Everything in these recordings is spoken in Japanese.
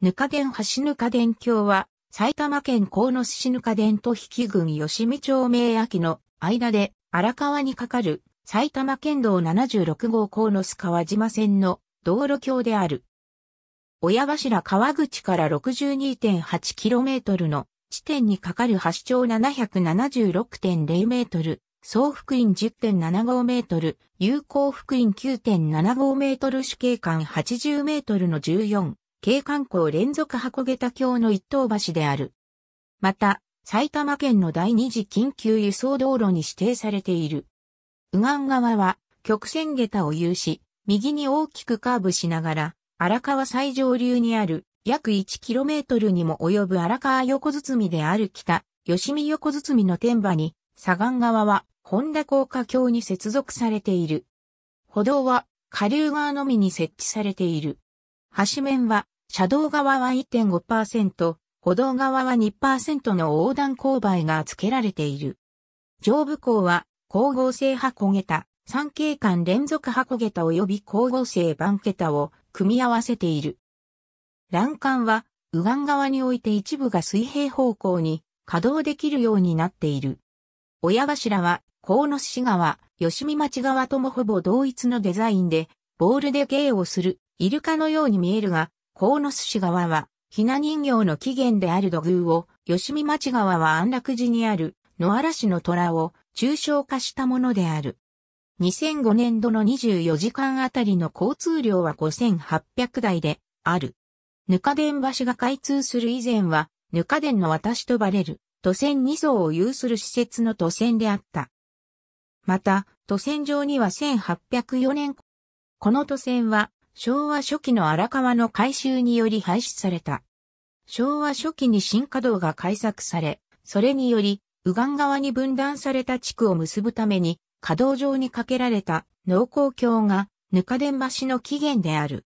ぬかでん橋ぬかでん橋は、埼玉県鴻野市ぬかでんと引き郡吉見町名秋の間で荒川に架かる埼玉県道76号野巣川島線の道路橋である。親柱川口から 62.8km の地点に架かる橋長 776.0m、総福院 10.75m、有効福院 9.75m 主景観 80m の14。景観光連続箱下駄橋の一等橋である。また、埼玉県の第二次緊急輸送道路に指定されている。右岸側は曲線下駄を有し、右に大きくカーブしながら、荒川最上流にある約 1km にも及ぶ荒川横包である北、吉見横包の天馬に、左岸側は本田高架橋に接続されている。歩道は下流側のみに設置されている。橋面は、車道側は1.5%、歩道側は2%の横断勾配が付けられている。上部校は、光合成箱桁、三景間連続箱桁及び光合成番桁を組み合わせている。欄干は、右岸側において一部が水平方向に稼働できるようになっている。親柱は、鴻巣市川、吉見町側ともほぼ同一のデザインで、ボールで芸をするイルカのように見えるが、ノス市側は、ひな人形の起源である土偶を、吉見町側は安楽寺にある野嵐の虎を抽象化したものである。2005年度の24時間あたりの交通量は5800台である。ぬか電橋が開通する以前は、ぬか電の私とばれる、都線2層を有する施設の都線であった。また、都線上には1804年、この都線は昭和初期の荒川の改修により廃止された。昭和初期に新稼働が開削され、それにより、右岸側に分断された地区を結ぶために、稼働上に架けられた農工橋が、ぬかでん橋の起源である。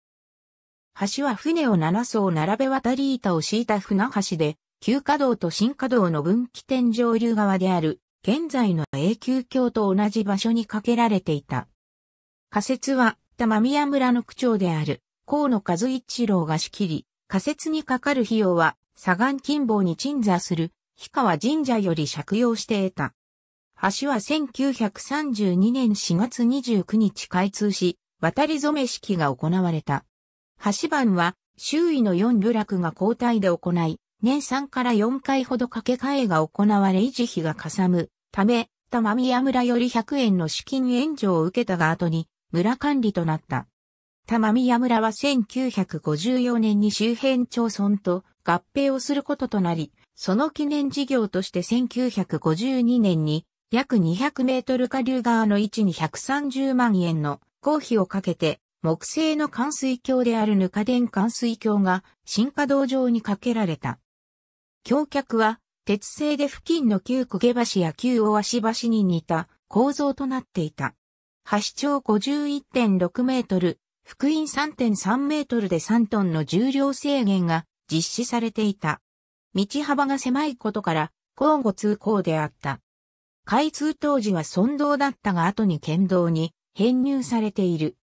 橋は船を7層並べ渡り板を敷いた船橋で、旧稼働と新稼働の分岐点上流側である、現在の永久橋と同じ場所に架けられていた。仮説は、った間宮村の区長である、河野和一郎が仕切り、仮設にかかる費用は、左岸近傍に鎮座する、氷川神社より借用して得た。橋は1932年4月29日開通し、渡り染め式が行われた。橋番は周囲の4部落が交代で行い、年3から4回ほど掛け替えが行われ維持費がかさむため、玉宮村より100円の資金援助を受けたが後に、村管理となった。玉宮村は1954年に周辺町村と合併をすることとなり、その記念事業として1952年に約200メートル下流側の位置に130万円の公費をかけて木製の冠水橋であるぬか電冠水橋が新華道上に架けられた。橋脚は鉄製で付近の旧焦げ橋や旧大足橋に似た構造となっていた。橋長51.6メートル、福音3.3メートルで3トンの重量制限が実施されていた。道幅が狭いことから交互通行であった。開通当時は村道だったが後に県道に編入されている。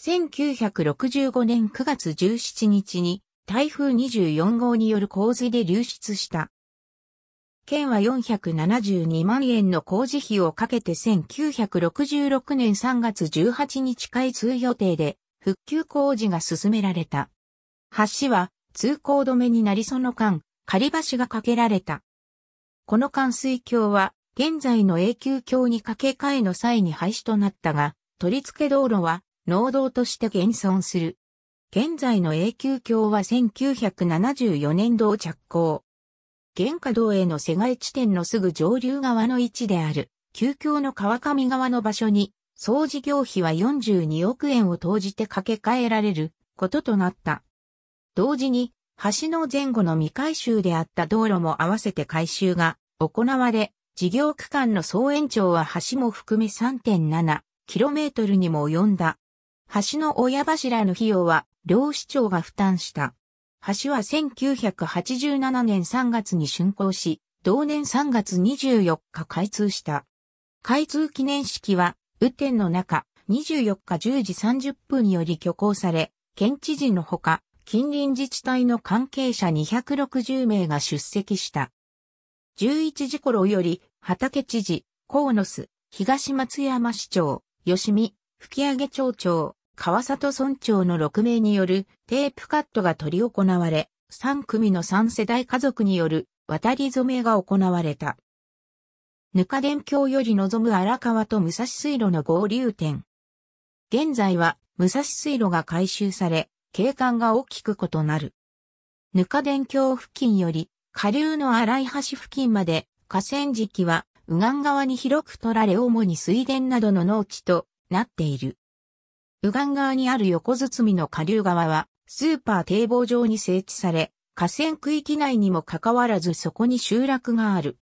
1965年9月17日に台風24号による洪水で流出した県は472万円の工事費をかけて1966年3月18日開通予定で、復旧工事が進められた。橋は通行止めになりその間、仮橋が架けられた。この冠水橋は、現在の永久橋に架け替えの際に廃止となったが、取り付け道路は、農道として現存する。現在の永久橋は1974年度を着工。原華道への世界地点のすぐ上流側の位置である、旧遽の川上側の場所に、総事業費は42億円を投じて掛け替えられることとなった。同時に、橋の前後の未改修であった道路も合わせて改修が行われ、事業区間の総延長は橋も含め 3.7km にも及んだ。橋の親柱の費用は両市長が負担した。橋は1987年3月に竣工し、同年3月24日開通した。開通記念式は、雨天の中、24日10時30分により挙行され、県知事のほか、近隣自治体の関係者260名が出席した。11時頃より、畑知事、河野須、東松山市長、吉見、吹上町長、川里村長の6名によるテープカットが取り行われ、3組の3世代家族による渡り染めが行われた。ぬか伝橋より望む荒川と武蔵水路の合流点。現在は武蔵水路が改修され、景観が大きく異なる。ぬか伝橋付近より下流の荒い橋付近まで河川敷は右岸側に広く取られ主に水田などの農地となっている。右岸側にある横包みの下流側は、スーパー堤防上に整地され、河川区域内にもかかわらずそこに集落がある。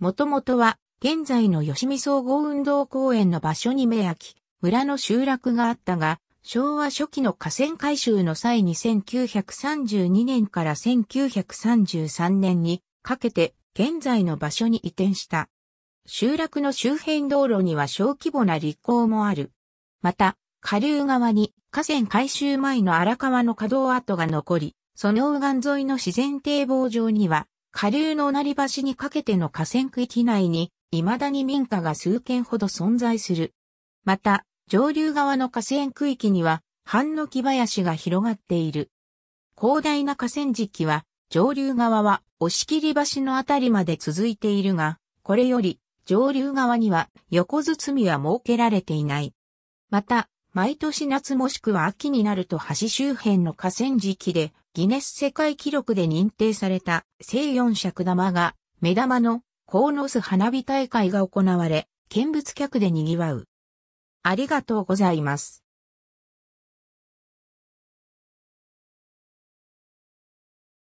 もともとは、現在の吉見総合運動公園の場所に目焼き、村の集落があったが、昭和初期の河川改修の際に1932年から1933年にかけて現在の場所に移転した。集落の周辺道路には小規模な立校もある。また、下流側に河川改修前の荒川の稼働跡が残り、その右岸沿いの自然堤防上には、下流のなり橋にかけての河川区域内に、未だに民家が数軒ほど存在する。また、上流側の河川区域には、半の木林が広がっている。広大な河川敷は、上流側は押切橋のあたりまで続いているが、これより上流側には横包みは設けられていない。また、毎年夏もしくは秋になると橋周辺の河川敷でギネス世界記録で認定された正四尺玉が目玉のコノス花火大会が行われ、見物客で賑わう。ありがとうございます。